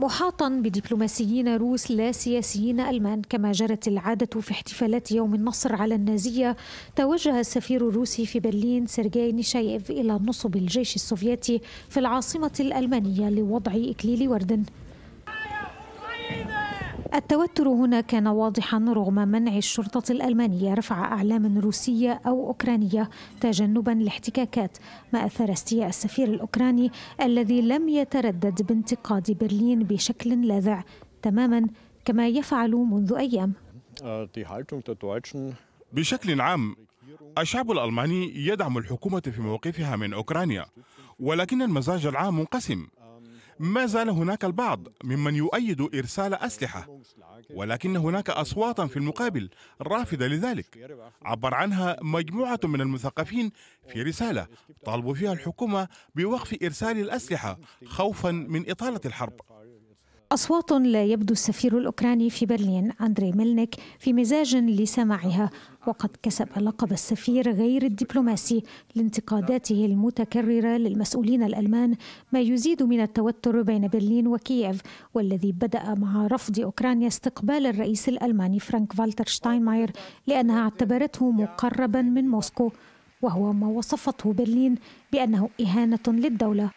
محاطا بدبلوماسيين روس لا سياسيين ألمان كما جرت العادة في احتفالات يوم النصر على النازية توجه السفير الروسي في برلين سيرجي نيشايف إلى نصب الجيش السوفيتي في العاصمة الألمانية لوضع إكليل ورد التوتر هنا كان واضحا رغم منع الشرطة الألمانية رفع أعلام روسية أو أوكرانية تجنبا لاحتكاكات ما أثار استياء السفير الأوكراني الذي لم يتردد بانتقاد برلين بشكل لاذع تماما كما يفعل منذ أيام بشكل عام الشعب الألماني يدعم الحكومة في موقفها من أوكرانيا ولكن المزاج العام منقسم ما زال هناك البعض ممن يؤيد إرسال أسلحة ولكن هناك أصواتا في المقابل رافضة لذلك عبر عنها مجموعة من المثقفين في رسالة طالبوا فيها الحكومة بوقف إرسال الأسلحة خوفا من إطالة الحرب أصوات لا يبدو السفير الأوكراني في برلين أندري ميلنيك في مزاج لسماعها وقد كسب لقب السفير غير الدبلوماسي لانتقاداته المتكررة للمسؤولين الألمان ما يزيد من التوتر بين برلين وكييف والذي بدأ مع رفض أوكرانيا استقبال الرئيس الألماني فرانك فالتر شتاينماير لأنها اعتبرته مقربا من موسكو وهو ما وصفته برلين بأنه إهانة للدولة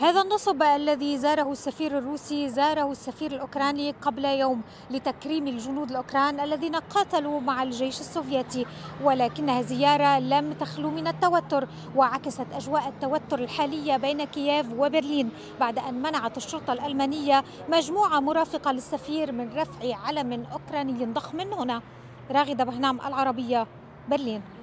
هذا النصب الذي زاره السفير الروسي زاره السفير الأوكراني قبل يوم لتكريم الجنود الأوكران الذين قاتلوا مع الجيش السوفيتي ولكنها زيارة لم تخلو من التوتر وعكست أجواء التوتر الحالية بين كييف وبرلين بعد أن منعت الشرطة الألمانية مجموعة مرافقة للسفير من رفع علم أوكراني ضخم هنا راغدة بهنام العربية برلين